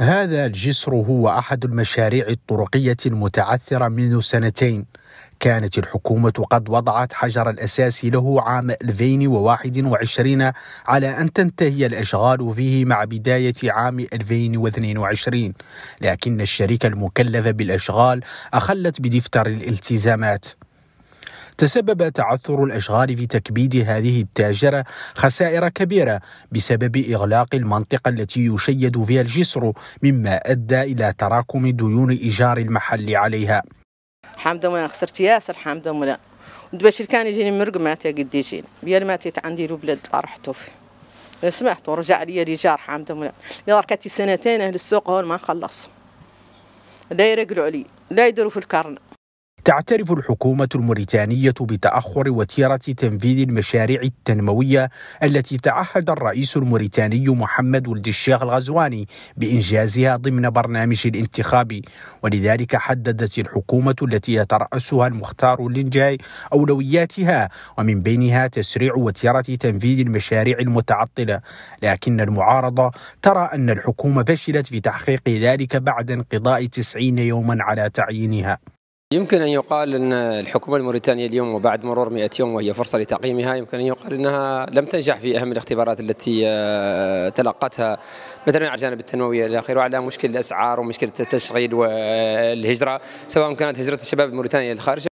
هذا الجسر هو أحد المشاريع الطرقية المتعثرة منذ سنتين كانت الحكومة قد وضعت حجر الأساس له عام 2021 على أن تنتهي الأشغال فيه مع بداية عام 2022 لكن الشركة المكلفة بالأشغال أخلت بدفتر الالتزامات تسبب تعثر الأشغال في تكبيد هذه التاجرة خسائر كبيرة بسبب إغلاق المنطقة التي يشيد فيها الجسر مما أدى إلى تراكم ديون إيجار المحل عليها حمد الله خسرت ياسر حامدة ولا دباشير كان يجيني مرق ما قد يجيني بيا ما عندي بلاد رحتو فيه سمعت ورجع لي الايجار حمد الله يلا كاتي سنتين اهل السوق هون ما خلصوا لا يرقلوا علي لا يديروا في الكرن تعترف الحكومة الموريتانية بتأخر وتيرة تنفيذ المشاريع التنموية التي تعهد الرئيس الموريتاني محمد ولد الشيخ الغزواني بإنجازها ضمن برنامج الانتخابي ولذلك حددت الحكومة التي يترأسها المختار لينجاي أولوياتها ومن بينها تسريع وتيرة تنفيذ المشاريع المتعطلة لكن المعارضة ترى أن الحكومة فشلت في تحقيق ذلك بعد انقضاء تسعين يوما على تعيينها يمكن أن يقال أن الحكومة الموريتانية اليوم وبعد مرور 100 يوم وهي فرصة لتقييمها يمكن أن يقال أنها لم تنجح في أهم الاختبارات التي آه، تلقتها مثلا على الجانب التنموي إلى آخره وعلى مشكل الأسعار ومشكلة التشغيل والهجرة سواء كانت هجرة الشباب الموريتاني للخارج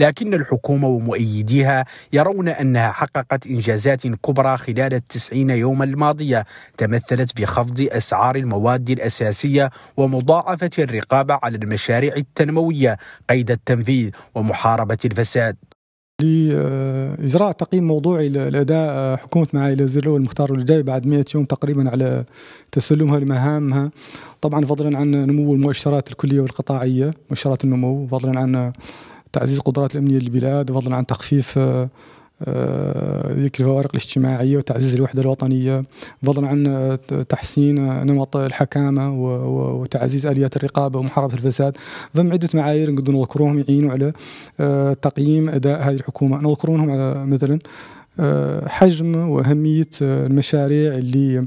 لكن الحكومة ومؤيديها يرون أنها حققت إنجازات كبرى خلال التسعين يوما الماضية تمثلت في خفض أسعار المواد الأساسية ومضاعفة الرقابة على المشاريع التنموية قيد التنفيذ ومحاربة الفساد لإجراء تقييم موضوعي لأداء حكومة معالي الوزير الأول الجاي بعد 100 يوم تقريبا على تسلمها لمهامها طبعا فضلا عن نمو المؤشرات الكلية والقطاعية مؤشرات النمو فضلا عن تعزيز القدرات الامنيه للبلاد فضلا عن تخفيف آه، آه، ذيك الفوارق الاجتماعيه وتعزيز الوحده الوطنيه فضلا عن آه، تحسين نمط الحكامه وتعزيز اليات الرقابه ومحاربه الفساد فم عده معايير نقدر نذكروهم يعينوا على تقييم اداء هذه الحكومه نذكرونهم على مثلا حجم واهميه المشاريع اللي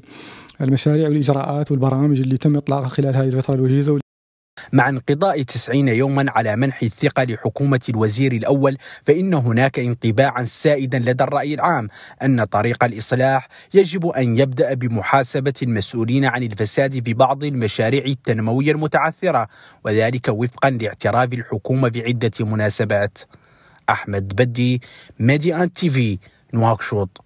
المشاريع والاجراءات والبرامج اللي تم اطلاقها خلال هذه الفتره الوجيزه مع انقضاء تسعين يوما على منح الثقة لحكومة الوزير الأول فإن هناك انطباعا سائدا لدى الرأي العام أن طريق الإصلاح يجب أن يبدأ بمحاسبة المسؤولين عن الفساد في بعض المشاريع التنموية المتعثرة وذلك وفقا لاعتراف الحكومة بعدة مناسبات أحمد بدي ميديان تيفي نواكشوط